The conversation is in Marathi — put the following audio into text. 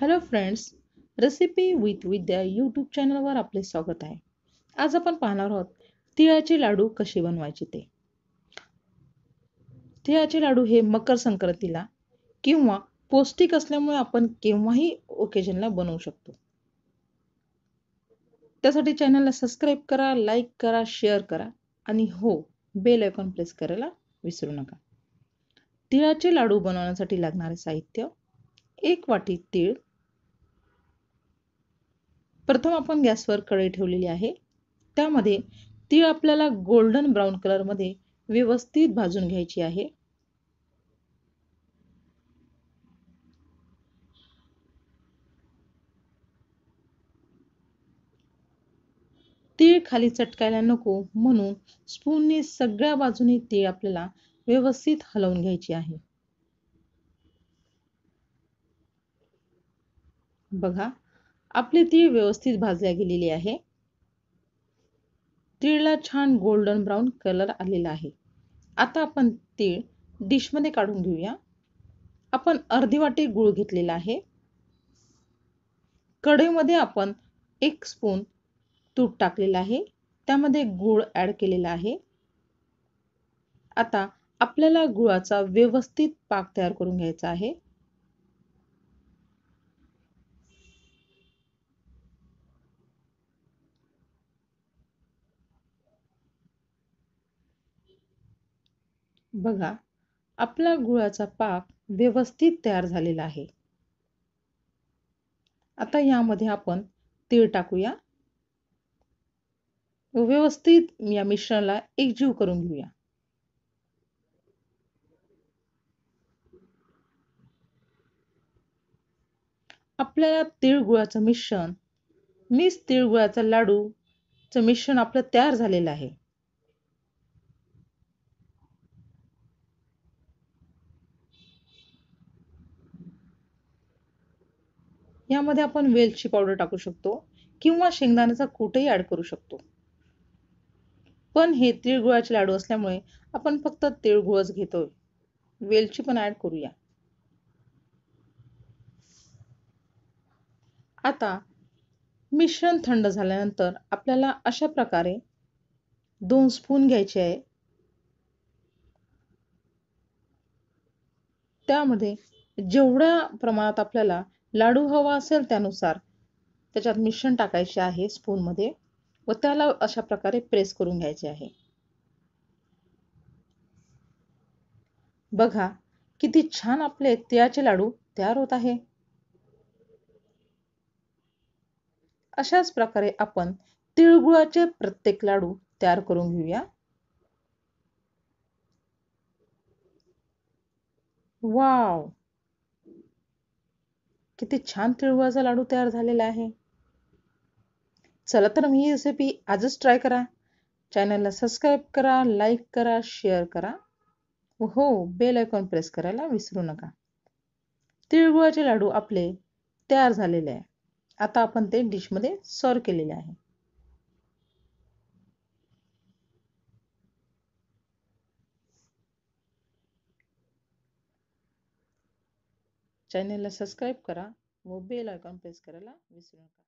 hello friends recipe with Vidya YouTube चॅनलवर आपले स्वागत आहे आज आपण पाहणार आहोत तिळाचे लाडू कसे बनवायचे ते तिळाचे लाडू हे मकर संक्रांतीला किंवा पौष्टिक असल्यामुळे आपण केव्हाही ओकेजनला बनवू शकतो त्यासाठी चॅनलला सबस्क्राईब करा लाईक करा शेअर करा आणि हो बेल आयकॉन प्रेस करायला विसरू नका तिळाचे लाडू बनवण्यासाठी लागणारे साहित्य एक वाटी तीळ प्रथम आपण गॅसवर कढई ठेवलेली आहे त्यामध्ये ती आपल्याला गोल्डन ब्राऊन कलरमध्ये व्यवस्थित भाजून घ्यायची आहे तीळ खाली चटकायला नको म्हणून स्पूनने सगळ्या बाजूने तीळ आपल्याला व्यवस्थित हलवून घ्यायची आहे बघा आपली तीळ व्यवस्थित भाजल्या गेलेली आहे तीळला छान गोल्डन ब्राऊन कलर आलेला आहे आता आपण तीळ डिशमध्ये काढून घेऊया आपण अर्धी वाटी गूळ घेतलेला आहे कढईमध्ये आपण एक स्पून तूप टाकलेला आहे त्यामध्ये गूळ ॲड केलेला आहे आता आपल्याला गुळाचा व्यवस्थित पाक तयार करून घ्यायचा आहे बघा आपला गुळाचा पाक व्यवस्थित तयार झालेला आहे आता यामध्ये आपण तीळ टाकूया व्यवस्थित या मिश्रणाला एकजीव करून घेऊया आपल्याला तिळगुळाचं मिश्रण मीच तिळगुळाचा च मिश्रण आपलं तयार झालेलं आहे यामध्ये आपण वेलची पावडर टाकू शकतो किंवा शेंगदाण्याचा कूटही ऍड करू शकतो पण हे तिळगुळाचे लाडू असल्यामुळे आपण फक्त तिळगुळच घेतोय वेलची पण ऍड करूया आता मिश्रण थंड झाल्यानंतर आपल्याला अशा प्रकारे दोन स्पून घ्यायचे आहे त्यामध्ये जेवढ्या प्रमाणात आपल्याला लाडू हवा असेल त्यानुसार त्याच्यात मिश्रण टाकायचे आहे स्पून मध्ये व त्याला अशा प्रकारे प्रेस करून घ्यायचे आहे बघा किती छान आपले तिळाचे लाडू तयार होत आहे अशाच प्रकारे आपण तिळगुळाचे प्रत्येक लाडू तयार करून घेऊया वाव किती छान तिळगुळाचा लाडू तयार झालेला आहे चला तर मी ही रेसिपी आजच ट्राय करा चॅनलला सबस्क्राईब करा लाईक करा शेअर करा हो बेल आयकॉन प्रेस करायला विसरू नका तिळगुळाचे लाडू आपले तयार झालेले आहे आता आपण ते डिशमध्ये सर्व केलेले आहे चॅनलला सबस्क्राईब करा व बेल आयकॉन प्रेस करायला विसरू नका